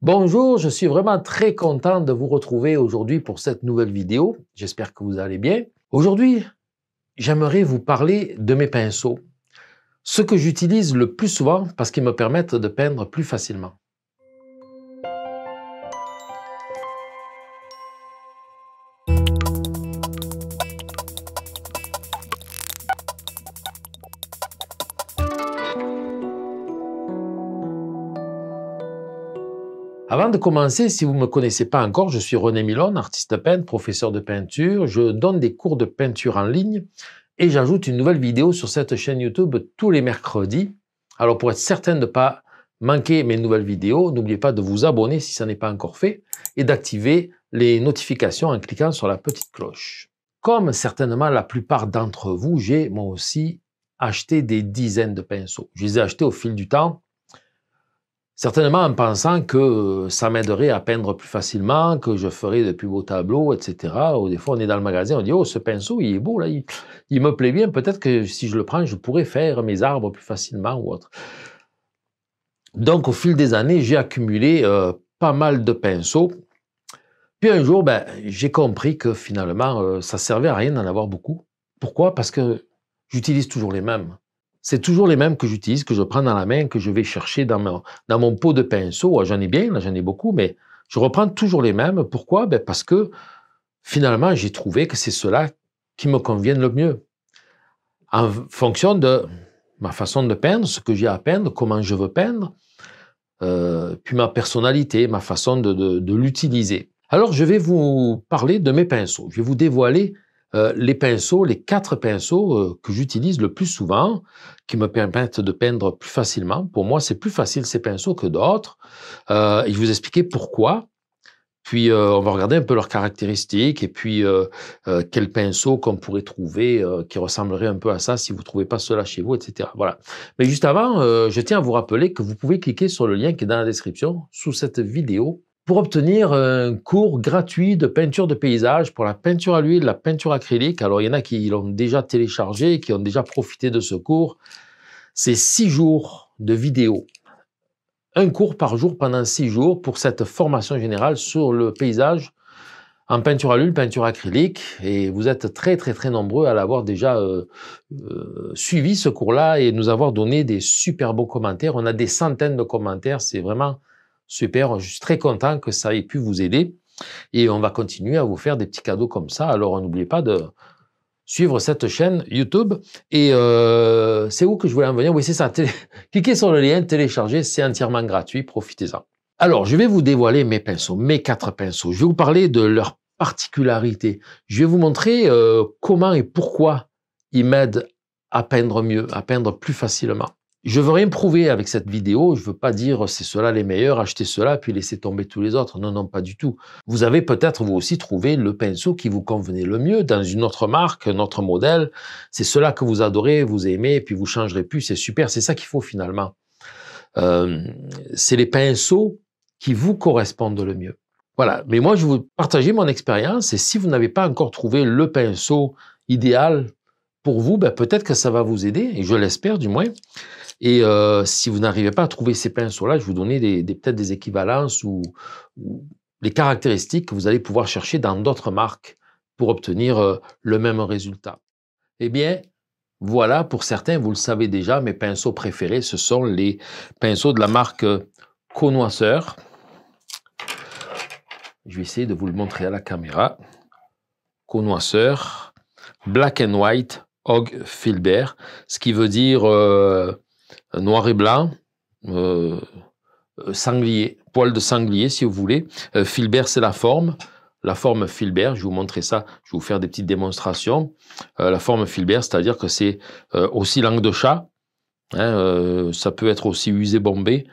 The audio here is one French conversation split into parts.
Bonjour, je suis vraiment très content de vous retrouver aujourd'hui pour cette nouvelle vidéo. J'espère que vous allez bien. Aujourd'hui, j'aimerais vous parler de mes pinceaux, ceux que j'utilise le plus souvent parce qu'ils me permettent de peindre plus facilement. Avant de commencer, si vous ne me connaissez pas encore, je suis René Milon, artiste peintre, professeur de peinture. Je donne des cours de peinture en ligne et j'ajoute une nouvelle vidéo sur cette chaîne YouTube tous les mercredis. Alors pour être certain de ne pas manquer mes nouvelles vidéos, n'oubliez pas de vous abonner si ça n'est pas encore fait et d'activer les notifications en cliquant sur la petite cloche. Comme certainement la plupart d'entre vous, j'ai moi aussi acheté des dizaines de pinceaux. Je les ai achetés au fil du temps Certainement en pensant que euh, ça m'aiderait à peindre plus facilement, que je ferais de plus beaux tableaux, etc. Ou des fois, on est dans le magasin, on dit Oh, ce pinceau, il est beau, là, il, me plaît bien. Peut-être que si je le prends, je pourrais faire mes arbres plus facilement ou autre. Donc, au fil des années, j'ai accumulé euh, pas mal de pinceaux. Puis un jour, ben, j'ai compris que finalement, euh, ça servait à rien d'en avoir beaucoup. Pourquoi Parce que j'utilise toujours les mêmes c'est toujours les mêmes que j'utilise, que je prends dans la main, que je vais chercher dans mon, pot de pinceau. Ah, j'en ai bien, j'en ai beaucoup, mais je reprends toujours les mêmes. Pourquoi ben, Parce que finalement, j'ai trouvé que c'est cela qui me convient le mieux. En fonction de ma façon de peindre, ce que j'ai à peindre, comment je veux peindre, euh, puis ma personnalité, ma façon de l'utiliser. Alors, je vais vous parler de mes pinceaux. Je vais vous dévoiler euh, les pinceaux, les quatre pinceaux euh, que j'utilise le plus souvent, qui me permettent de peindre plus facilement. Pour moi, c'est plus facile ces pinceaux que d'autres. Euh, je vous expliquer pourquoi. Puis on va regarder un peu leurs caractéristiques et puis quels pinceaux qu'on pourrait trouver qui ressembleraient un peu à ça si vous ne trouvez pas cela chez vous, etc. Voilà. Mais juste avant, je tiens à vous rappeler que vous pouvez cliquer sur le lien qui est dans la description sous cette vidéo pour obtenir un cours gratuit de peinture de paysage pour la peinture à l'huile, la peinture acrylique. Alors, il y en a qui l'ont déjà téléchargé, qui ont déjà profité de ce cours. C'est six jours de vidéo. Un cours par jour pendant six jours pour cette formation générale sur le paysage en peinture à l'huile, peinture acrylique. Et vous êtes très, très, très nombreux à l'avoir déjà euh, euh, suivi ce cours-là et nous avoir donné des super beaux commentaires. On a des centaines de commentaires. C'est vraiment Super, je suis très content que ça ait pu vous aider. Et on va continuer à vous faire des petits cadeaux comme ça. Alors n'oubliez pas de suivre cette chaîne YouTube. Et euh, c'est où que je voulais en venir Oui, c'est ça. Cliquez sur le lien, téléchargez, c'est entièrement gratuit, profitez-en. Alors, je vais vous dévoiler mes pinceaux, mes quatre pinceaux. Je vais vous parler de leurs particularités. Je vais vous montrer euh, comment et pourquoi ils m'aident à peindre mieux, à peindre plus facilement. Je veux rien prouver avec cette vidéo, je veux pas dire c'est cela les meilleurs, achetez cela puis laissez tomber tous les autres. Non, non, pas du tout. Vous avez peut-être vous aussi trouvé le pinceau qui vous convenait le mieux dans une autre marque, un autre modèle. C'est cela que vous adorez, vous aimez, puis vous changerez plus, c'est super, c'est ça qu'il faut finalement. Euh, c'est les pinceaux qui vous correspondent le mieux. Voilà, mais moi je vais vous partager mon expérience et si vous n'avez pas encore trouvé le pinceau idéal pour vous, ben, peut-être que ça va vous aider, et je l'espère du moins. Et euh, si vous n'arrivez pas à trouver ces pinceaux-là, je vous donnais des, peut-être des équivalences ou, les caractéristiques que vous allez pouvoir chercher dans d'autres marques pour obtenir euh, le même résultat. Eh bien, voilà, pour certains, vous le savez déjà, mes pinceaux préférés, ce sont les pinceaux de la marque euh, Connoisseur. Je vais essayer de vous le montrer à la caméra. Connoisseur, Black and White, Hog Filbert, ce qui veut dire noir et blanc, euh, euh, sanglier, poil de sanglier si vous voulez. Euh, filbert, c'est la forme. La forme filbert, je vais vous montrer ça, je vais vous faire des petites démonstrations. la forme filbert, c'est-à-dire que c'est aussi langue de chat, hein, ça peut être aussi usé bombé.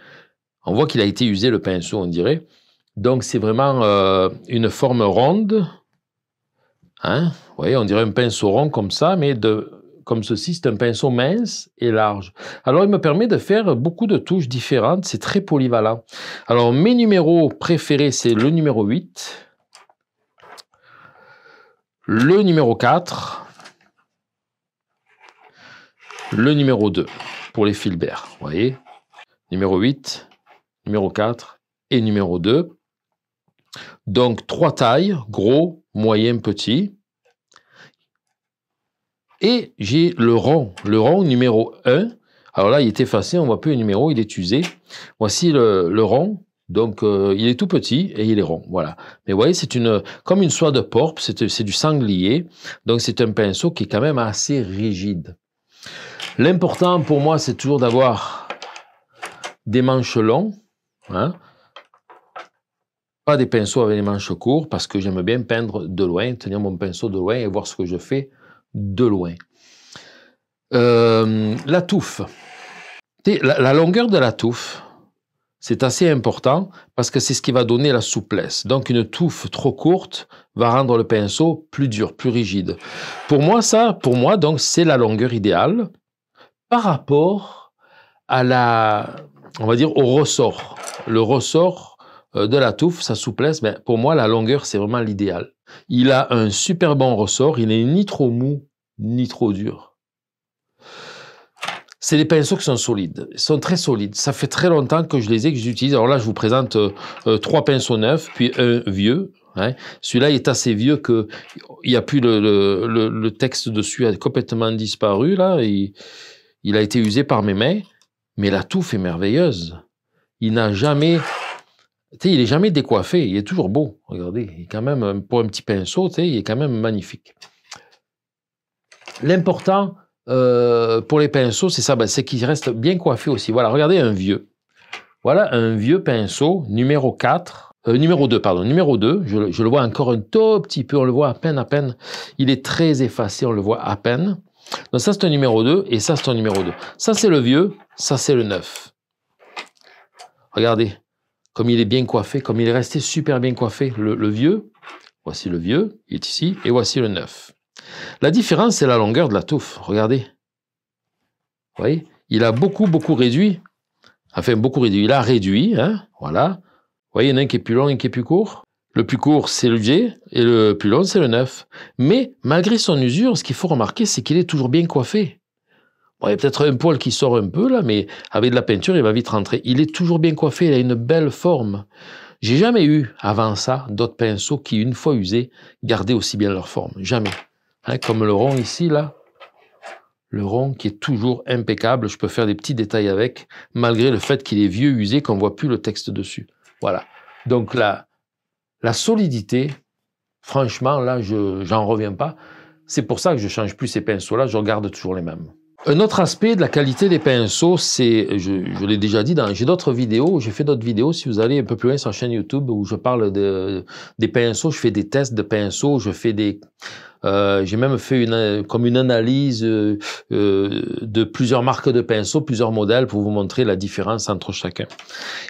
On voit qu'il a été usé le pinceau, on dirait. Donc c'est vraiment une forme ronde. Hein. vous voyez, on dirait un pinceau rond comme ça, mais de comme ceci. C'est un pinceau mince et large. Alors, il me permet de faire beaucoup de touches différentes. C'est très polyvalent. Alors, mes numéros préférés, c'est le numéro 8, le numéro 4, le numéro 2 pour les Filbert. Vous voyez Numéro 8, numéro 4 et numéro 2. Donc, trois tailles, gros, moyen, petit. Et j'ai le rond, le rond numéro 1. Alors là, il est effacé, on voit plus le numéro, il est usé. Voici le, rond. Donc, euh, il est tout petit et il est rond, voilà. Mais vous voyez, c'est une comme une soie de porc, c'est du sanglier. Donc, c'est un pinceau qui est quand même assez rigide. L'important pour moi, c'est toujours d'avoir des manches longs. Hein. Pas des pinceaux avec des manches courtes, parce que j'aime bien peindre de loin, tenir mon pinceau de loin et voir ce que je fais de loin. Euh, la touffe. La, la, longueur de la touffe, c'est assez important parce que c'est ce qui va donner la souplesse. Donc une touffe trop courte va rendre le pinceau plus dur, plus rigide. Pour moi, ça, pour moi, donc c'est la longueur idéale par rapport à la, on va dire, au ressort. Le ressort euh, de la touffe, sa souplesse, ben, pour moi, la longueur, c'est vraiment l'idéal. Il a un super bon ressort, il n'est ni trop mou ni trop dur. C'est des pinceaux qui sont solides, ils sont très solides. Ça fait très longtemps que je les ai, que j'utilise. Alors là, je vous présente euh, euh, trois pinceaux neufs, puis un vieux. Hein. Celui-là est assez vieux que il n'y a plus le, texte dessus a complètement disparu là. il a été usé par mes mains, mais la touffe est merveilleuse. Il n'a jamais il n'est jamais décoiffé, il est toujours beau. Regardez, il est quand même, euh, pour un petit pinceau, il est quand même magnifique. L'important euh, pour les pinceaux, c'est ça, ben, c'est qu'ils restent bien coiffés aussi. Voilà, regardez un vieux. Voilà un vieux pinceau numéro 4. Euh, numéro 2, pardon, numéro 2, je, le vois encore un tout petit peu, on le voit à peine, à peine. Il est très effacé, on le voit à peine. Donc ça, c'est un numéro 2 et ça, c'est un numéro 2. Ça, c'est le vieux, ça, c'est le neuf. Regardez, comme il est bien coiffé, comme il est resté super bien coiffé, le, vieux. Voici le vieux, il est ici, et voici le neuf. La différence, c'est la longueur de la touffe. Regardez. Vous voyez Il a beaucoup, beaucoup réduit. Enfin, beaucoup réduit. Il a réduit, hein Voilà. Vous voyez, il y en a un qui est plus long, un qui est plus court. Le plus court, c'est le vieux, et le plus long, c'est le neuf. Mais malgré son usure, ce qu'il faut remarquer, c'est qu'il est toujours bien coiffé il y a peut-être un poil qui sort un peu là, mais avec de la peinture, il va vite rentrer. Il est toujours bien coiffé, il a une belle forme. J'ai jamais eu avant ça d'autres pinceaux qui, une fois usés, gardaient aussi bien leur forme. Jamais. Hein, comme le rond ici, là. Le rond qui est toujours impeccable. Je peux faire des petits détails avec, malgré le fait qu'il est vieux, usé, qu'on ne voit plus le texte dessus. Voilà. Donc la, la solidité, franchement, là, je n'en reviens pas. C'est pour ça que je change plus ces pinceaux-là, je regarde toujours les mêmes. Un autre aspect de la qualité des pinceaux, c'est, je, l'ai déjà dit, dans, j'ai d'autres vidéos, j'ai fait d'autres vidéos, si vous allez un peu plus loin sur la chaîne YouTube, où je parle des pinceaux, je fais des tests de pinceaux, je fais des... Euh, j'ai même fait une, comme une analyse euh, euh, de plusieurs marques de pinceaux, plusieurs modèles pour vous montrer la différence entre chacun.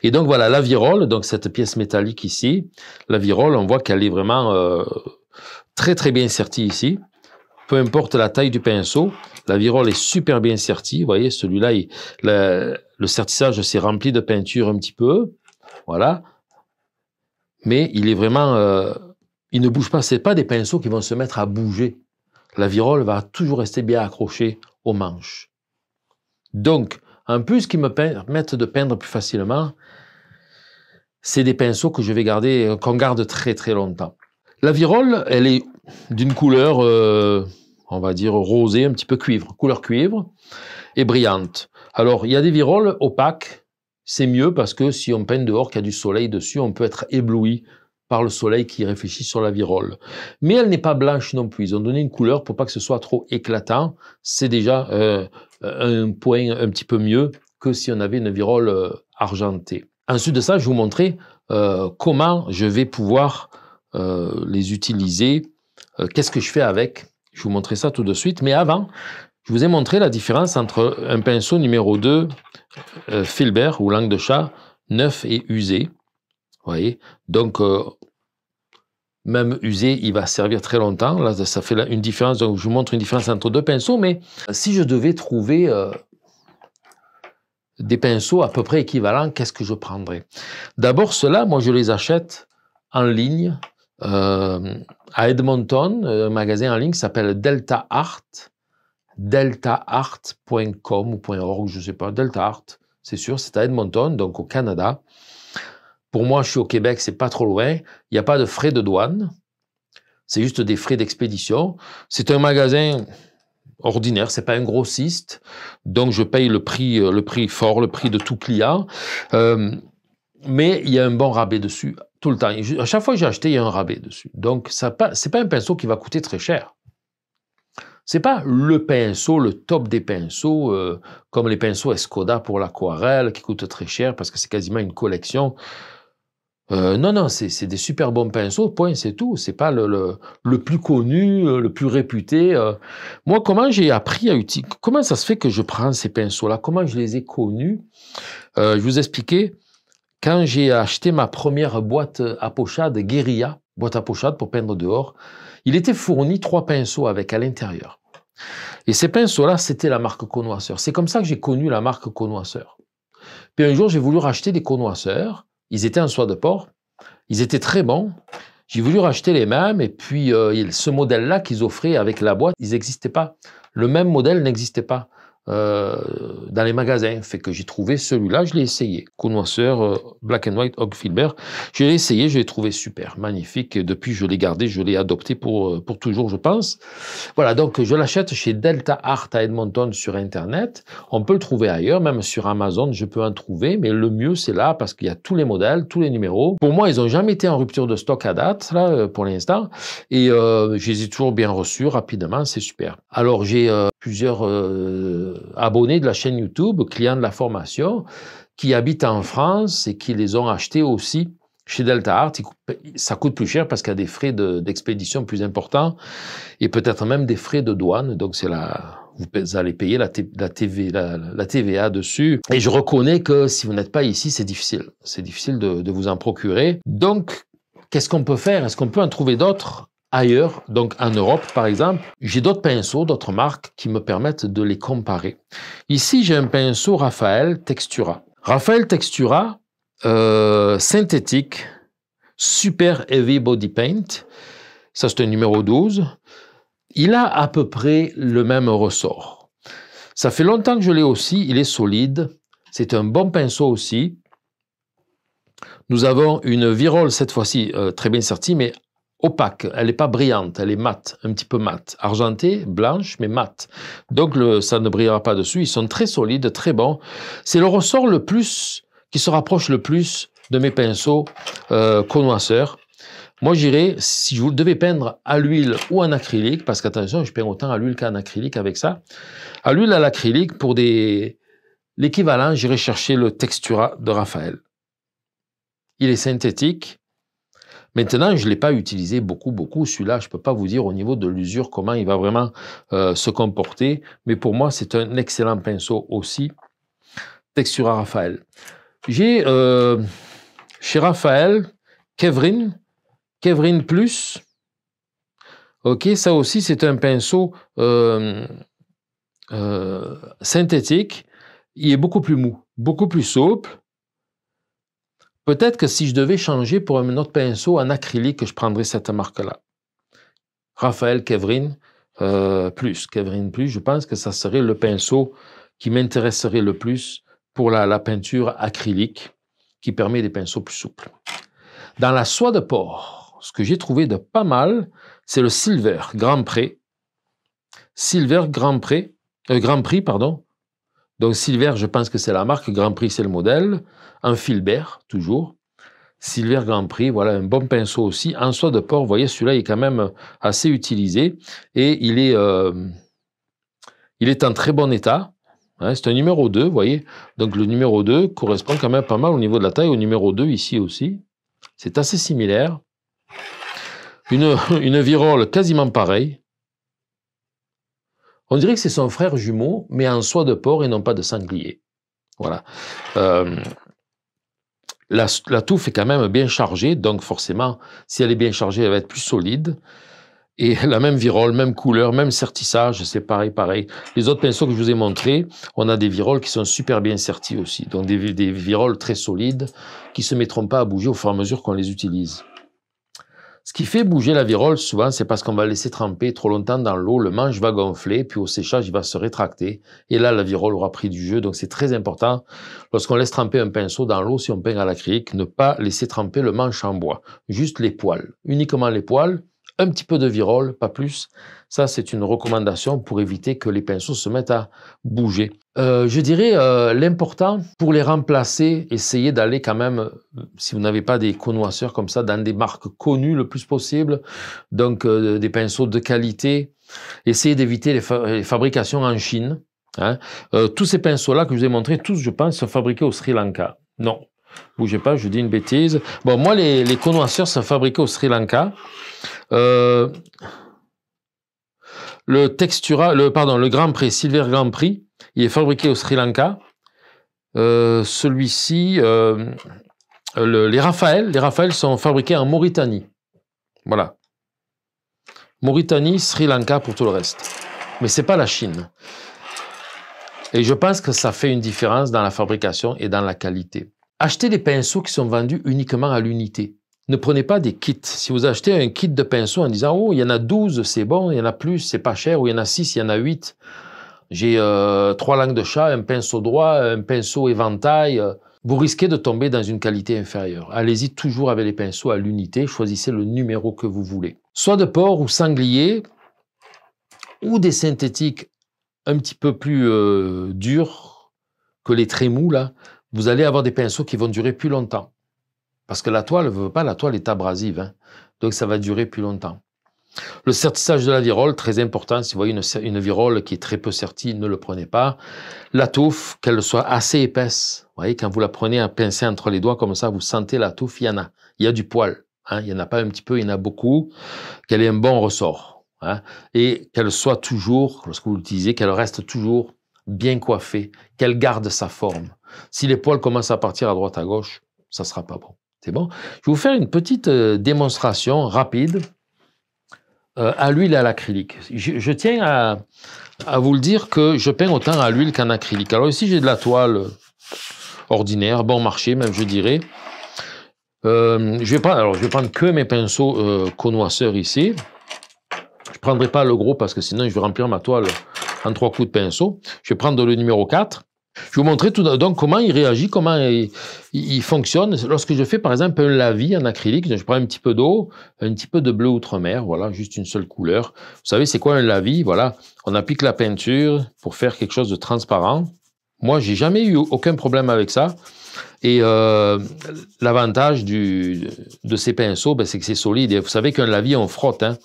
Et donc voilà, la virole, donc cette pièce métallique ici, la virole, on voit qu'elle est vraiment très très bien sertie ici peu importe la taille du pinceau, la virole est super bien sertie. Vous voyez, celui-là, le, sertissage s'est rempli de peinture un petit peu. Voilà. Mais il est vraiment... Euh, il ne bouge pas. Ce pas des pinceaux qui vont se mettre à bouger. La virole va toujours rester bien accrochée aux manches. Donc, en plus, qui me permettent de peindre plus facilement, c'est des pinceaux que je vais garder, euh, qu'on garde très très longtemps. La virole, elle est d'une couleur euh, on va dire rosé, un petit peu cuivre, couleur cuivre, et brillante. Alors, il y a des viroles opaques, c'est mieux parce que si on peint dehors qu'il y a du soleil dessus, on peut être ébloui par le soleil qui réfléchit sur la virole. Mais elle n'est pas blanche non plus. Ils ont donné une couleur pour pas que ce soit trop éclatant. C'est déjà euh, un point un petit peu mieux que si on avait une virole euh, argentée. Ensuite de ça, je vais vous montrer euh, comment je vais pouvoir les utiliser, qu'est-ce que je fais avec je vous montrer ça tout de suite. Mais avant, je vous ai montré la différence entre un pinceau numéro 2 euh, Filbert ou langue de chat neuf et usé. Vous voyez Donc, euh, même usé, il va servir très longtemps. Là, ça fait une différence. Donc, je vous montre une différence entre deux pinceaux. Mais si je devais trouver euh, des pinceaux à peu près équivalents, qu'est-ce que je prendrais D'abord, ceux-là, moi, je les achète en ligne. Euh, à Edmonton, euh, un magasin en ligne s'appelle Delta Art, deltaart.com ou .org, je ne sais pas, Delta Art, c'est sûr, c'est à Edmonton, donc au Canada. Pour moi, je suis au Québec, c'est pas trop loin. Il n'y a pas de frais de douane, c'est juste des frais d'expédition. C'est un magasin ordinaire, c'est pas un grossiste, donc je paye le prix, euh, le prix fort, le prix de tout client. Euh, mais il y a un bon rabais dessus le temps. À chaque fois que j'ai acheté, il y a un rabais dessus. Donc, ce n'est pas un pinceau qui va coûter très cher. C'est pas le pinceau, le top des pinceaux, euh, comme les pinceaux Escoda pour l'aquarelle, qui coûtent très cher parce que c'est quasiment une collection. Euh, non, non, c'est des super bons pinceaux, point, c'est tout. C'est pas le, le, plus connu, euh, le plus réputé. Moi, comment j'ai appris à utiliser, comment ça se fait que je prends ces pinceaux-là, comment je les ai connus Je vous expliquais, quand j'ai acheté ma première boîte à pochade guérilla, boîte à pochade pour peindre dehors, il était fourni trois pinceaux avec à l'intérieur. Et ces pinceaux-là, c'était la marque Connoisseur. C'est comme ça que j'ai connu la marque Connoisseur. Puis un jour, j'ai voulu racheter des connoisseurs. Ils étaient en soie de porc. Ils étaient très bons. J'ai voulu racheter les mêmes. Et puis, euh, ce modèle-là qu'ils offraient avec la boîte, ils n'existaient pas. Le même modèle n'existait pas. Euh, dans les magasins. Fait que j'ai trouvé celui-là, je l'ai essayé. Connoisseur euh, Black and White Hog Filbert. Je l'ai essayé, je l'ai trouvé super, magnifique. depuis, je l'ai gardé, je l'ai adopté pour, euh, pour toujours, je pense. Voilà, donc je l'achète chez Delta Art à Edmonton sur Internet. On peut le trouver ailleurs, même sur Amazon, je peux en trouver. Mais le mieux, c'est là parce qu'il y a tous les modèles, tous les numéros. Pour moi, ils n'ont jamais été en rupture de stock à date, là, pour l'instant. Et euh, je les ai toujours bien reçus rapidement, c'est super. Alors, j'ai plusieurs euh, abonnés de la chaîne YouTube, clients de la formation, qui habitent en France et qui les ont achetés aussi chez Delta Art. Ça coûte plus cher parce qu'il y a des frais d'expédition plus importants et peut-être même des frais de douane. Donc c'est la vous allez payer la, TVA dessus. Et je reconnais que si vous n'êtes pas ici, c'est difficile. C'est difficile de, de vous en procurer. Donc, qu'est-ce qu'on peut faire Est-ce qu'on peut en trouver d'autres ailleurs, donc en Europe par exemple, j'ai d'autres pinceaux, d'autres marques qui me permettent de les comparer. Ici, j'ai un pinceau Raphaël Textura. Raphaël Textura, euh, synthétique, super heavy body paint. Ça, c'est un numéro 12. Il a à peu près le même ressort. Ça fait longtemps que je l'ai aussi. Il est solide. C'est un bon pinceau aussi. Nous avons une virole cette fois-ci euh, très bien sortie, mais opaque, elle n'est pas brillante, elle est mate, un petit peu mate. Argentée, blanche, mais mate. Donc le, ça ne brillera pas dessus. Ils sont très solides, très bons. C'est le ressort le plus, qui se rapproche le plus de mes pinceaux euh, connoisseurs. Moi, j'irai si je devais peindre à l'huile ou en acrylique, parce qu'attention, je peins autant à l'huile qu'en acrylique avec ça, à l'huile, à l'acrylique, pour des... l'équivalent, j'irais chercher le Textura de Raphaël. Il est synthétique, Maintenant, je ne l'ai pas utilisé beaucoup, beaucoup. Celui-là, je ne peux pas vous dire au niveau de l'usure comment il va vraiment euh, se comporter. Mais pour moi, c'est un excellent pinceau aussi. Texture à Raphaël. J'ai euh, chez Raphaël, Kevrin, Kevrin Plus. OK, ça aussi, c'est un pinceau euh, synthétique. Il est beaucoup plus mou, beaucoup plus souple. Peut-être que si je devais changer pour un autre pinceau en acrylique, je prendrais cette marque-là. Raphaël Kevrin euh, plus, Kevrin plus, je pense que ça serait le pinceau qui m'intéresserait le plus pour la, peinture acrylique qui permet des pinceaux plus souples. Dans la soie de porc, ce que j'ai trouvé de pas mal, c'est le Silver Grand Prix. Silver Grand Prix, euh, Grand Prix, pardon, donc Silver, je pense que c'est la marque, Grand Prix c'est le modèle, en filbert toujours. Silver Grand Prix, voilà un bon pinceau aussi. En soie de porc, vous voyez, celui-là est quand même assez utilisé et il est, euh, il est en très bon état. Hein, c'est un numéro 2, vous voyez. Donc le numéro 2 correspond quand même pas mal au niveau de la taille, au numéro 2 ici aussi. C'est assez similaire. Une, une virole quasiment pareille. On dirait que c'est son frère jumeau, mais en soie de porc et non pas de sanglier. Voilà. Euh, la, touffe est quand même bien chargée, donc forcément, si elle est bien chargée, elle va être plus solide. Et la même virole, même couleur, même sertissage, c'est pareil, pareil. Les autres pinceaux que je vous ai montrés, on a des viroles qui sont super bien serties aussi. Donc des, des viroles très solides qui se mettront pas à bouger au fur et à mesure qu'on les utilise. Ce qui fait bouger la virole souvent, c'est parce qu'on va laisser tremper trop longtemps dans l'eau, le manche va gonfler, puis au séchage, il va se rétracter, et là, la virole aura pris du jeu. Donc c'est très important, lorsqu'on laisse tremper un pinceau dans l'eau, si on peint à l'acrylique, ne pas laisser tremper le manche en bois, juste les poils, uniquement les poils, un petit peu de virole, pas plus. Ça, c'est une recommandation pour éviter que les pinceaux se mettent à bouger. Euh, je dirais euh, l'important pour les remplacer, essayez d'aller quand même, euh, si vous n'avez pas des connoisseurs comme ça, dans des marques connues le plus possible, donc des pinceaux de qualité. Essayez d'éviter les, fabrications en Chine. Hein. tous ces pinceaux-là que je vous ai montrés, tous, je pense, sont fabriqués au Sri Lanka. Non, bougez pas, je dis une bêtise. Bon, moi, les, les connoisseurs sont fabriqués au Sri Lanka. le textura, le pardon, le Grand Prix, Silver Grand Prix il est fabriqué au Sri Lanka. Euh, celui-ci, euh, les Raphaël, les Raphaël sont fabriqués en Mauritanie. Voilà. Mauritanie, Sri Lanka pour tout le reste. Mais n'est pas la Chine. Et je pense que ça fait une différence dans la fabrication et dans la qualité. Achetez des pinceaux qui sont vendus uniquement à l'unité. Ne prenez pas des kits. Si vous achetez un kit de pinceaux en disant Oh, il y en a 12, c'est bon, il y en a plus, c'est pas cher, ou il y en a 6, il y en a 8, j'ai euh, trois langues de chat, un pinceau droit, un pinceau éventail. Vous risquez de tomber dans une qualité inférieure. Allez-y toujours avec les pinceaux à l'unité, choisissez le numéro que vous voulez. Soit de porc ou sanglier, ou des synthétiques un petit peu plus euh, durs que les trémous, là, vous allez avoir des pinceaux qui vont durer plus longtemps. Parce que la toile, ne veut pas, la toile est abrasive. Hein. Donc ça va durer plus longtemps. Le certissage de la virole, très important, si vous voyez une, virole qui est très peu sertie, ne le prenez pas. La touffe, qu'elle soit assez épaisse. Vous voyez, quand vous la prenez à pincer entre les doigts comme ça, vous sentez la touffe, il y en a. Il y a du poil. Hein. il n'y en a pas un petit peu, il y en a beaucoup. Qu'elle ait un bon ressort. Hein. et qu'elle soit toujours, lorsque vous l'utilisez, qu'elle reste toujours bien coiffée, qu'elle garde sa forme. Si les poils commencent à partir à droite, à gauche, ça sera pas bon. C'est bon Je vais vous faire une petite euh, démonstration rapide euh, à l'huile et à l'acrylique. Je, tiens à, vous le dire que je peins autant à l'huile qu'en acrylique. Alors ici, j'ai de la toile ordinaire, bon marché même, je dirais. Euh, je, vais prendre, alors, je vais prendre que mes pinceaux euh, connoisseurs ici. Je ne prendrai pas le gros parce que sinon je vais remplir ma toile en trois coups de pinceau. Je vais prendre le numéro 4. Je vais vous montrer donc comment il réagit, comment il, fonctionne. Lorsque je fais par exemple un lavis en acrylique, je prends un petit peu d'eau, un petit peu de bleu outre-mer, voilà, juste une seule couleur. Vous savez, c'est quoi un lavis Voilà, on applique la peinture pour faire quelque chose de transparent. Moi, j'ai jamais eu aucun problème avec ça. Et euh, l'avantage de ces pinceaux, ben, c'est que c'est solide. vous savez qu'un lavis, on frotte. Hein.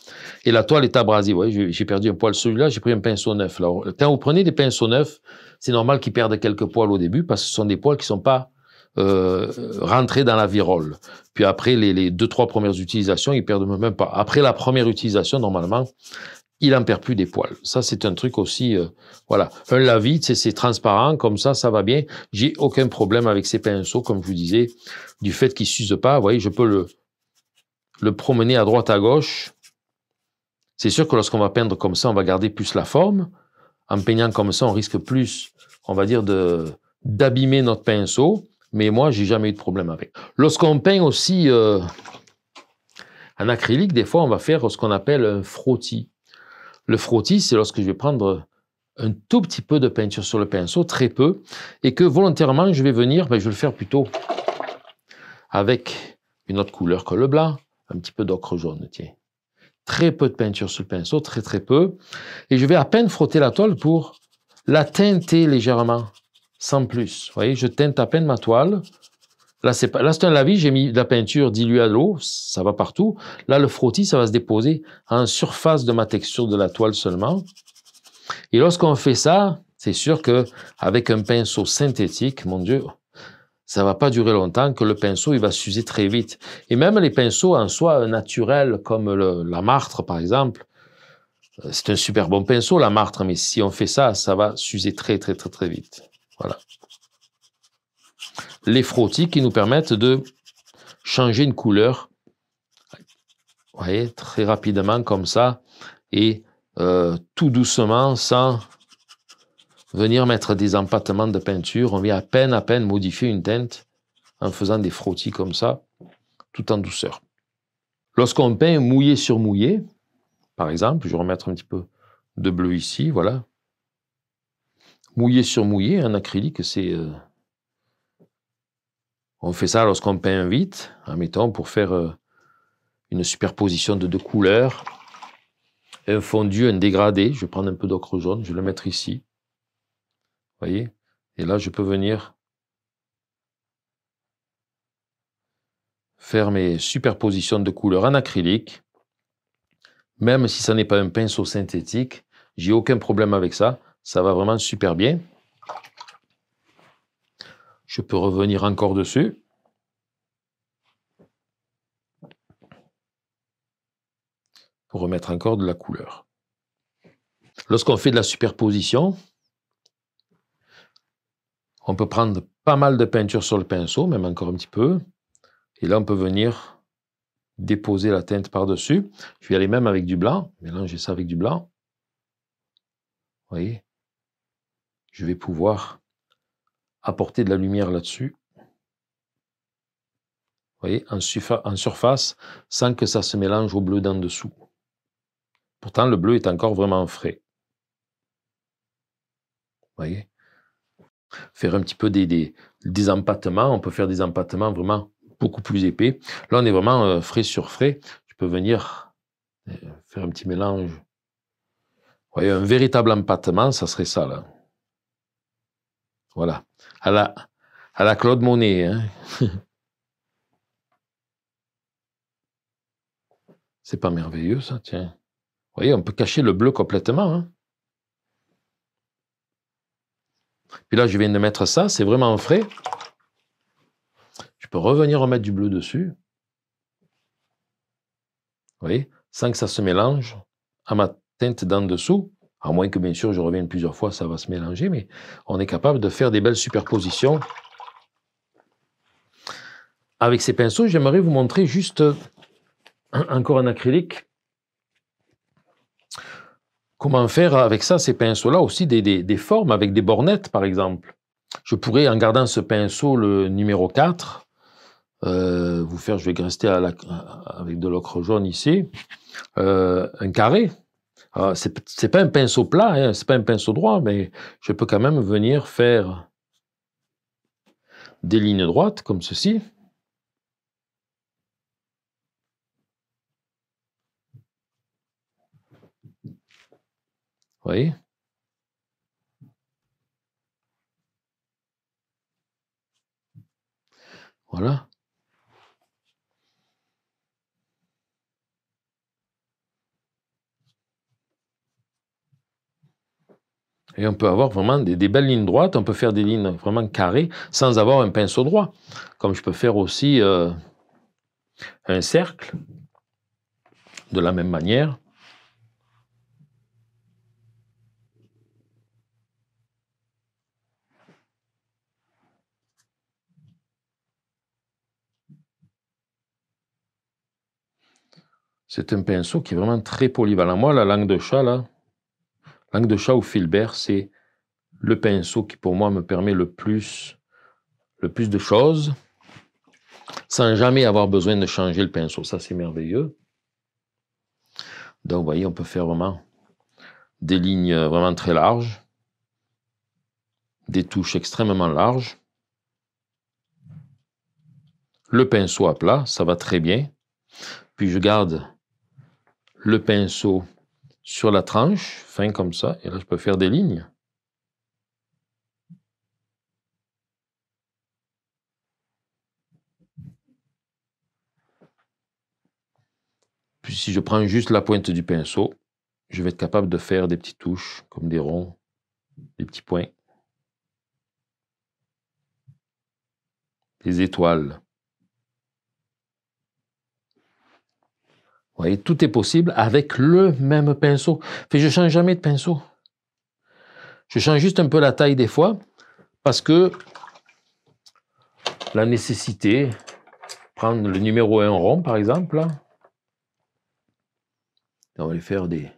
Et la toile est abrasée. Ouais, j'ai perdu un poil. Celui-là, j'ai pris un pinceau neuf. Quand vous prenez des pinceaux neufs, c'est normal qu'ils perdent quelques poils au début parce que ce sont des poils qui ne sont pas euh, rentrés dans la virole. Puis après les, les, deux, trois premières utilisations, ils perdent même pas. Après la première utilisation, normalement, il en perd plus des poils. Ça, c'est un truc aussi, euh, voilà. Un lavis, c'est, transparent, comme ça, ça va bien. J'ai aucun problème avec ces pinceaux, comme je vous disais, du fait qu'ils s'usent pas. Vous voyez, je peux le, le promener à droite, à gauche. C'est sûr que lorsqu'on va peindre comme ça, on va garder plus la forme. En peignant comme ça, on risque plus, on va dire, d'abîmer notre pinceau. Mais moi, j'ai jamais eu de problème avec. Lorsqu'on peint aussi euh, en acrylique, des fois, on va faire ce qu'on appelle un frottis. Le frottis, c'est lorsque je vais prendre un tout petit peu de peinture sur le pinceau, très peu, et que volontairement, je vais venir, ben, je vais le faire plutôt avec une autre couleur que le blanc, un petit peu d'ocre jaune, tiens. Très peu de peinture sur le pinceau, très très peu. Et je vais à peine frotter la toile pour la teinter légèrement, sans plus. Vous voyez, je teinte à peine ma toile Là, c'est pas, là, c'est un lavis, j'ai mis de la peinture diluée à l'eau, ça va partout. Là, le frottis, ça va se déposer en surface de ma texture de la toile seulement. Et lorsqu'on fait ça, c'est sûr que avec un pinceau synthétique, mon Dieu, ça va pas durer longtemps que le pinceau, il va s'user très vite. Et même les pinceaux en soi euh, naturels, comme la martre, par exemple, euh, c'est un super bon pinceau, la martre, mais si on fait ça, ça va s'user très, très, très, très vite. Voilà les frottis qui nous permettent de changer une couleur voyez, très rapidement comme ça et euh, tout doucement sans venir mettre des empattements de peinture. On vient à peine à peine modifier une teinte en faisant des frottis comme ça, tout en douceur. Lorsqu'on peint mouillé sur mouillé, par exemple, je vais remettre un petit peu de bleu ici, voilà. Mouillé sur mouillé, un acrylique, c'est euh, on fait ça lorsqu'on peint vite, admettons, pour faire euh, une superposition de deux couleurs, un fondu, un dégradé. Je vais prendre un peu d'ocre jaune, je vais le mettre ici. Vous voyez Et là, je peux venir faire mes superpositions de couleurs en acrylique. Même si ça n'est pas un pinceau synthétique, j'ai aucun problème avec ça. Ça va vraiment super bien. Je peux revenir encore dessus. Pour remettre encore de la couleur. Lorsqu'on fait de la superposition, on peut prendre pas mal de peinture sur le pinceau, même encore un petit peu. Et là, on peut venir déposer la teinte par-dessus. Je vais aller même avec du blanc, mélanger ça avec du blanc. Vous voyez Je vais pouvoir apporter de la lumière là-dessus. Vous voyez, en, surface, sans que ça se mélange au bleu d'en dessous. Pourtant, le bleu est encore vraiment frais. Vous voyez Faire un petit peu des, des, des on peut faire des empattements vraiment beaucoup plus épais. Là, on est vraiment euh, frais sur frais. Je peux venir euh, faire un petit mélange. Vous voyez, un véritable empattement, ça serait ça, là. Voilà à la, Claude Monet. Hein. C'est pas merveilleux, ça, tiens. Vous voyez, on peut cacher le bleu complètement. Hein. Puis là, je viens de mettre ça, c'est vraiment frais. Je peux revenir remettre du bleu dessus. Vous voyez, sans que ça se mélange à ma teinte d'en dessous. À moins que, bien sûr, je revienne plusieurs fois, ça va se mélanger, mais on est capable de faire des belles superpositions. Avec ces pinceaux, j'aimerais vous montrer juste, encore un acrylique, comment faire avec ça, ces pinceaux-là, aussi des, formes avec des bornettes, par exemple. Je pourrais, en gardant ce pinceau, le numéro 4, euh, vous faire, je vais rester avec de l'ocre jaune ici, euh, un carré. Ah, c'est Ce pas un pinceau plat, hein, c'est pas un pinceau droit, mais je peux quand même venir faire des lignes droites comme ceci. Vous voyez Voilà. Et on peut avoir vraiment des, belles lignes droites, on peut faire des lignes vraiment carrées sans avoir un pinceau droit, comme je peux faire aussi euh, un cercle de la même manière. C'est un pinceau qui est vraiment très polyvalent. Moi, la langue de chat, là, Langue de chat ou Filbert, c'est le pinceau qui pour moi me permet le plus, le plus de choses sans jamais avoir besoin de changer le pinceau. Ça, c'est merveilleux. Donc, vous voyez, on peut faire vraiment des lignes vraiment très larges, des touches extrêmement larges. Le pinceau à plat, ça va très bien. Puis je garde le pinceau sur la tranche, fin comme ça, et là je peux faire des lignes. Puis si je prends juste la pointe du pinceau, je vais être capable de faire des petites touches, comme des ronds, des petits points, des étoiles. voyez, tout est possible avec le même pinceau. Fait je ne change jamais de pinceau. Je change juste un peu la taille des fois parce que la nécessité, prendre le numéro 1 rond par exemple, on va faire des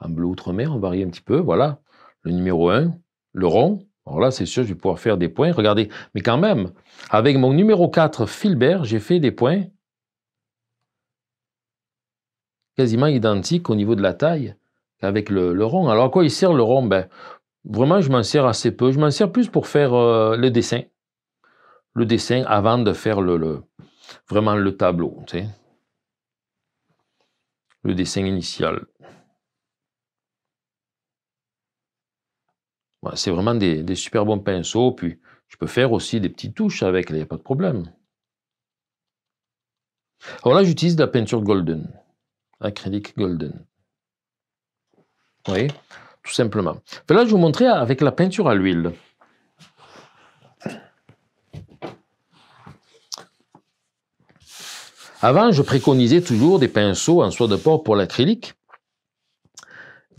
en bleu outre-mer, on varie un petit peu, voilà, le numéro 1, le rond, alors là c'est sûr je vais pouvoir faire des points, regardez, mais quand même, avec mon numéro 4 Filbert, j'ai fait des points quasiment identique au niveau de la taille avec le, rond. Alors à quoi il sert le rond ben, Vraiment, je m'en sers assez peu. Je m'en sers plus pour faire euh, le dessin. Le dessin avant de faire le, le vraiment le tableau. Tu Le dessin initial. c'est vraiment des, des, super bons pinceaux. Puis je peux faire aussi des petites touches avec, il n'y a pas de problème. Alors là, j'utilise de la peinture golden acrylique golden. Vous voyez Tout simplement. là, je vous montrer avec la peinture à l'huile. Avant, je préconisais toujours des pinceaux en soie de porc pour l'acrylique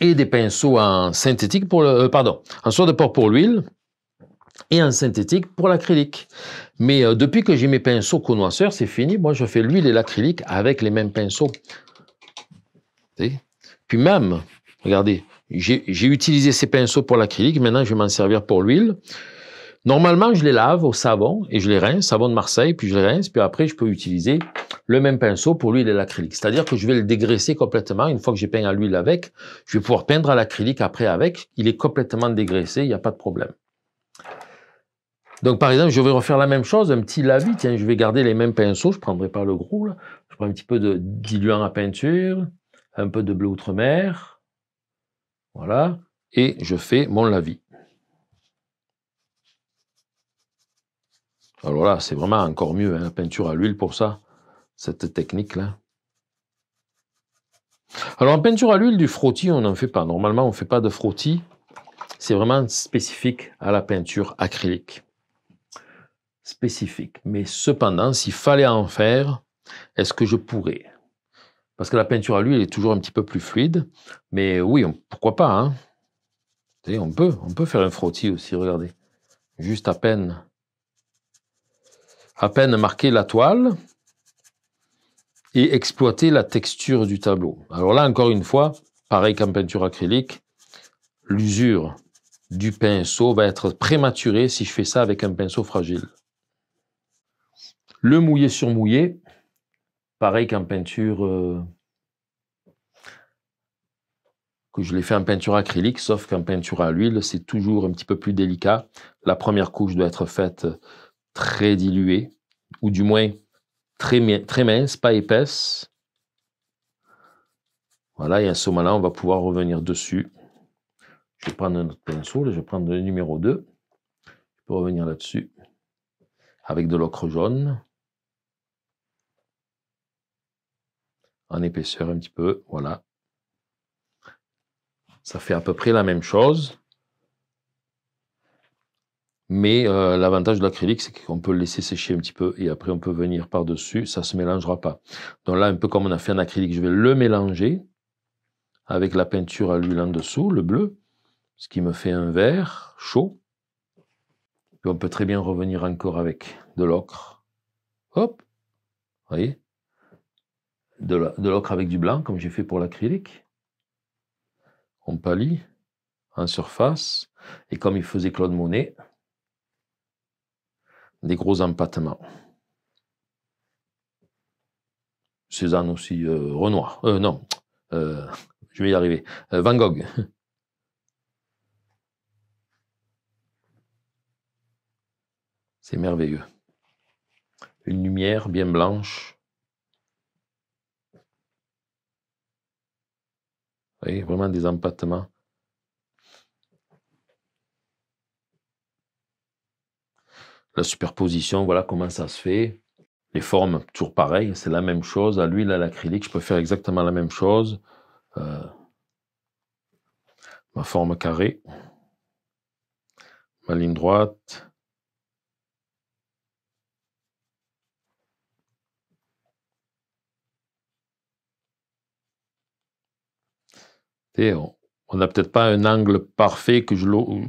et des pinceaux en synthétique pour le, euh, pardon, en soie de porc pour l'huile et en synthétique pour l'acrylique. Mais euh, depuis que j'ai mes pinceaux connoisseurs, c'est fini. Moi, je fais l'huile et l'acrylique avec les mêmes pinceaux puis même, regardez, j'ai utilisé ces pinceaux pour l'acrylique, maintenant je vais m'en servir pour l'huile. Normalement, je les lave au savon et je les rince, savon de Marseille, puis je les rince, puis après je peux utiliser le même pinceau pour l'huile et l'acrylique. C'est-à-dire que je vais le dégraisser complètement. Une fois que j'ai peint à l'huile avec, je vais pouvoir peindre à l'acrylique après avec. Il est complètement dégraissé, il n'y a pas de problème. Donc, par exemple, je vais refaire la même chose, un petit lavis. Tiens, je vais garder les mêmes pinceaux. Je ne prendrai pas le gros. Je prends un petit peu de diluant à peinture un peu de bleu outre-mer, voilà, et je fais mon lavis. Alors là, c'est vraiment encore mieux, hein, la peinture à l'huile pour ça, cette technique-là. Alors en peinture à l'huile, du frottis, on n'en fait pas. Normalement, on ne fait pas de frottis. C'est vraiment spécifique à la peinture acrylique. Spécifique. Mais cependant, s'il fallait en faire, est-ce que je pourrais parce que la peinture à l'huile est toujours un petit peu plus fluide. Mais oui, pourquoi pas hein. on peut, on peut faire un frottis aussi, regardez. Juste à peine. À peine marquer la toile et exploiter la texture du tableau. Alors là, encore une fois, pareil qu'en peinture acrylique, l'usure du pinceau va être prématurée si je fais ça avec un pinceau fragile. Le mouiller sur mouillé, Pareil qu'en peinture, euh, que je l'ai fait en peinture acrylique, sauf qu'en peinture à l'huile, c'est toujours un petit peu plus délicat. La première couche doit être faite très diluée, ou du moins très, très mince, pas épaisse. Voilà, et à ce moment-là, on va pouvoir revenir dessus. Je vais prendre un pinceau, je vais prendre le numéro 2. Je peux revenir là-dessus avec de l'ocre jaune. en épaisseur un petit peu, voilà. Ça fait à peu près la même chose. Mais euh, l'avantage de l'acrylique, c'est qu'on peut le laisser sécher un petit peu et après on peut venir par-dessus, ça ne se mélangera pas. Donc là, un peu comme on a fait en acrylique, je vais le mélanger avec la peinture à l'huile en dessous, le bleu, ce qui me fait un vert chaud. Et on peut très bien revenir encore avec de l'ocre. Hop, vous voyez de l'ocre avec du blanc, comme j'ai fait pour l'acrylique. On pâlit, en surface, et comme il faisait Claude Monet, des gros empâtements. Cézanne aussi, euh, Renoir, euh, non, euh, je vais y arriver, Van Gogh. C'est merveilleux. Une lumière bien blanche Vous voyez, vraiment des empattements. La superposition, voilà comment ça se fait. Les formes, toujours pareil, c'est la même chose. À l'huile, à l'acrylique, je peux faire exactement la même chose. Euh, ma forme carrée, ma ligne droite, On n'a peut-être pas un angle parfait que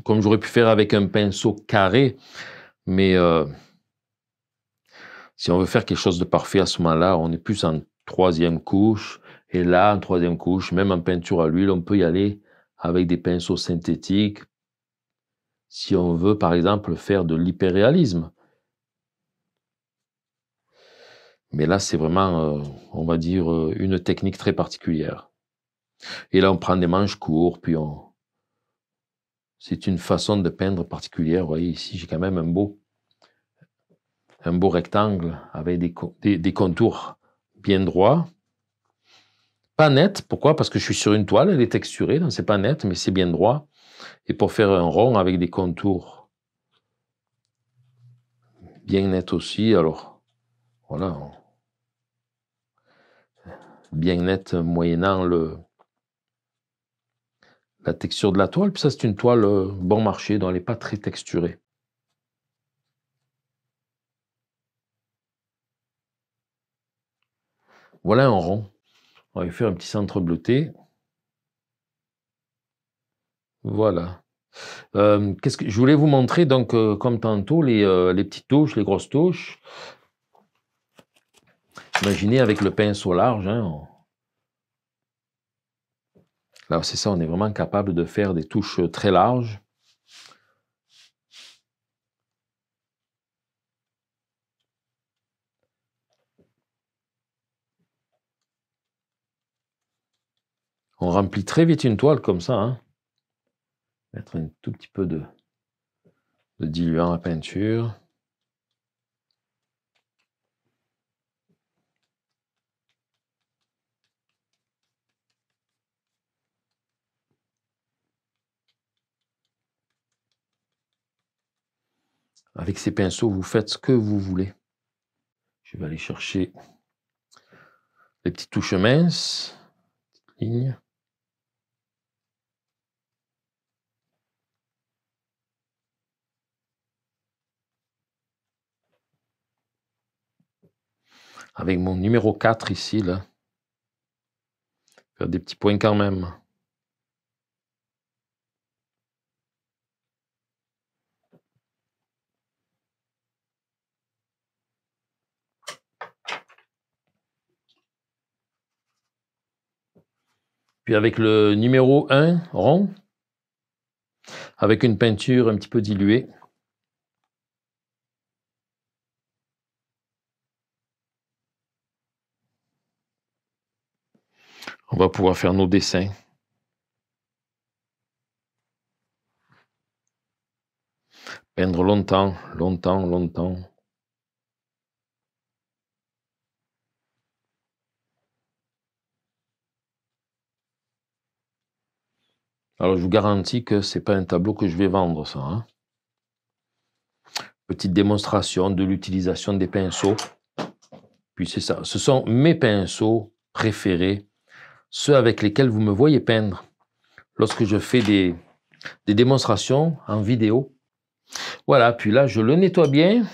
comme j'aurais pu faire avec un pinceau carré, mais euh, si on veut faire quelque chose de parfait à ce moment-là, on est plus en troisième couche. Et là, en troisième couche, même en peinture à l'huile, on peut y aller avec des pinceaux synthétiques. Si on veut, par exemple, faire de l'hyperréalisme. Mais là, c'est vraiment, euh, on va dire, euh, une technique très particulière. Et là, on prend des manches courtes, puis on. C'est une façon de peindre particulière. Vous voyez, ici, j'ai quand même un beau, un beau rectangle avec des, des, contours bien droits. Pas net, pourquoi Parce que je suis sur une toile, elle est texturée, donc c'est pas net, mais c'est bien droit. Et pour faire un rond avec des contours bien nets aussi, alors voilà, bien net moyennant le, la texture de la toile. Puis ça, c'est une toile euh, bon marché, donc les n'est pas très texturée. Voilà un rond. On va lui faire un petit centre bleuté. Voilà. Euh, que je voulais vous montrer donc euh, comme tantôt les, les, petites touches, les grosses touches. Imaginez avec le pinceau large, hein, alors c'est ça, on est vraiment capable de faire des touches euh, très larges. On remplit très vite une toile comme ça. Hein. Mettre un tout petit peu de diluant à peinture. Avec ces pinceaux, vous faites ce que vous voulez. Je vais aller chercher les petites touches minces, petites lignes. Avec mon numéro 4 ici, là, faire des petits points quand même. Puis avec le numéro 1 rond, avec une peinture un petit peu diluée. On va pouvoir faire nos dessins. Peindre longtemps, longtemps, longtemps. Alors je vous garantis que ce n'est pas un tableau que je vais vendre, ça. Hein. Petite démonstration de l'utilisation des pinceaux. Puis c'est ça. Ce sont mes pinceaux préférés, ceux avec lesquels vous me voyez peindre. Lorsque je fais des démonstrations en vidéo. Voilà, puis là, je le nettoie bien.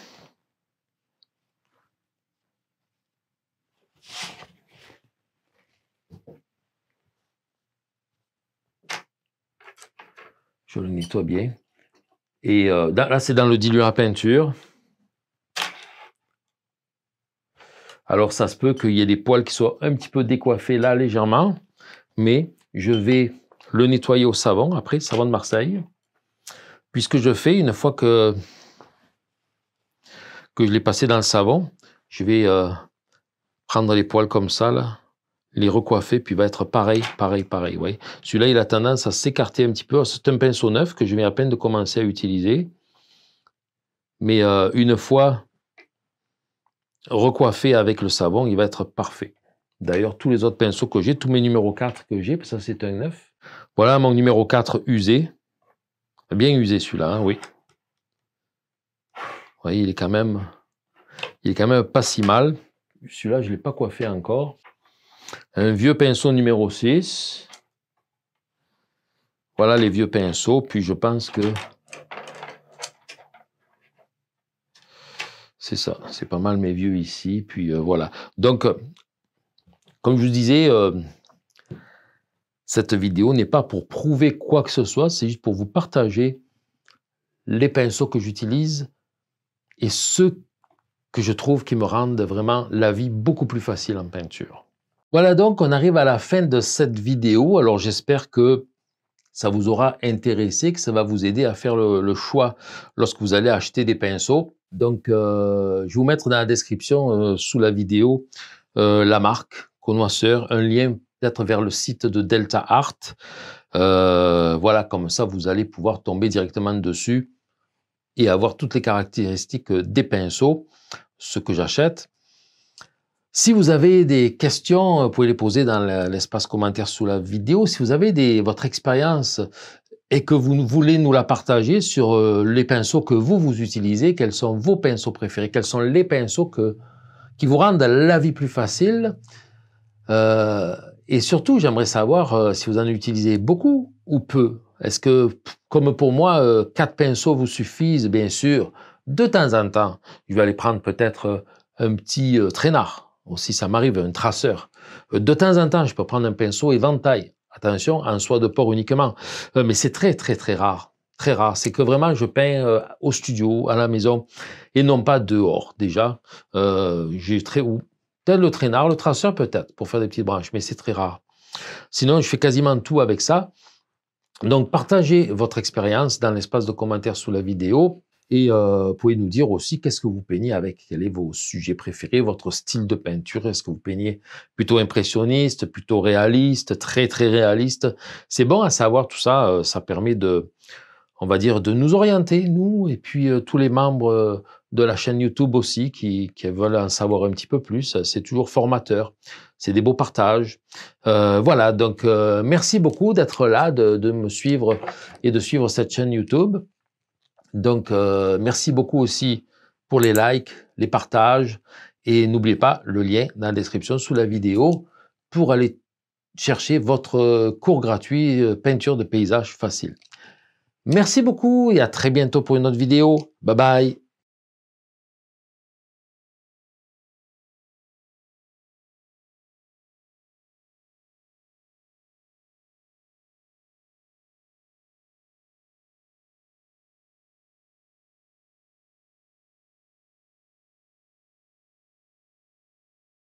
Je le nettoie bien. Et euh, là, c'est dans le diluant à peinture. Alors, ça se peut qu'il y ait des poils qui soient un petit peu décoiffés là légèrement, mais je vais le nettoyer au savon, après, savon de Marseille. Puisque je fais, une fois que, que je l'ai passé dans le savon, je vais euh, prendre les poils comme ça, là, les recoiffer, puis va être pareil, pareil, pareil. Ouais. Celui-là, il a tendance à s'écarter un petit peu. C'est un pinceau neuf que je viens à peine de commencer à utiliser. Mais euh, une fois recoiffé avec le savon, il va être parfait. D'ailleurs, tous les autres pinceaux que j'ai, tous mes numéros 4 que j'ai, ça c'est un neuf. Voilà mon numéro 4 usé. Bien usé celui-là, hein, oui. Vous voyez, il est quand même, il est quand même pas si mal. Celui-là, je ne l'ai pas coiffé encore. Un vieux pinceau numéro 6. Voilà les vieux pinceaux. Puis je pense que c'est ça. C'est pas mal mes vieux ici. Puis euh, voilà. Donc, euh, comme je vous disais, euh, cette vidéo n'est pas pour prouver quoi que ce soit. C'est juste pour vous partager les pinceaux que j'utilise et ceux que je trouve qui me rendent vraiment la vie beaucoup plus facile en peinture. Voilà donc, on arrive à la fin de cette vidéo. Alors j'espère que ça vous aura intéressé, que ça va vous aider à faire le, choix lorsque vous allez acheter des pinceaux. Donc euh, je vais vous mettre dans la description euh, sous la vidéo euh, la marque Connoisseur, un lien peut-être vers le site de Delta Art. voilà, comme ça vous allez pouvoir tomber directement dessus et avoir toutes les caractéristiques des pinceaux, ce que j'achète. Si vous avez des questions, euh, vous pouvez les poser dans l'espace commentaire sous la vidéo. Si vous avez des, votre expérience et que vous voulez nous la partager sur euh, les pinceaux que vous, vous utilisez, quels sont vos pinceaux préférés, quels sont les pinceaux que, qui vous rendent la vie plus facile. Euh, et surtout, j'aimerais savoir si vous en utilisez beaucoup ou peu. Est-ce que, comme pour moi, quatre pinceaux vous suffisent Bien sûr, de temps en temps, je vais aller prendre peut-être un petit traînard aussi ça m'arrive, un traceur. Euh, de temps en temps, je peux prendre un pinceau éventail. Attention, en soie de porc uniquement. Euh, mais c'est très, très, très rare. Très rare. C'est que vraiment, je peins euh, au studio, à la maison, et non pas dehors, déjà. j'ai très... Peut-être le traînard, le traceur peut-être, pour faire des petites branches, mais c'est très rare. Sinon, je fais quasiment tout avec ça. Donc, partagez votre expérience dans l'espace de commentaires sous la vidéo. Et euh, pouvez nous dire aussi qu'est-ce que vous peignez avec, quel est vos sujets préférés, votre style de peinture, est-ce que vous peignez plutôt impressionniste, plutôt réaliste, très très réaliste. C'est bon à savoir tout ça, euh, ça permet de, on va dire, de nous orienter, nous, et puis euh, tous les membres euh, de la chaîne YouTube aussi qui, qui, veulent en savoir un petit peu plus. C'est toujours formateur, c'est des beaux partages. Euh, voilà, donc merci beaucoup d'être là, de, de me suivre et de suivre cette chaîne YouTube. Donc, euh, merci beaucoup aussi pour les likes, les partages. Et n'oubliez pas le lien dans la description sous la vidéo pour aller chercher votre cours gratuit euh, peinture de paysage facile. Merci beaucoup et à très bientôt pour une autre vidéo. Bye bye.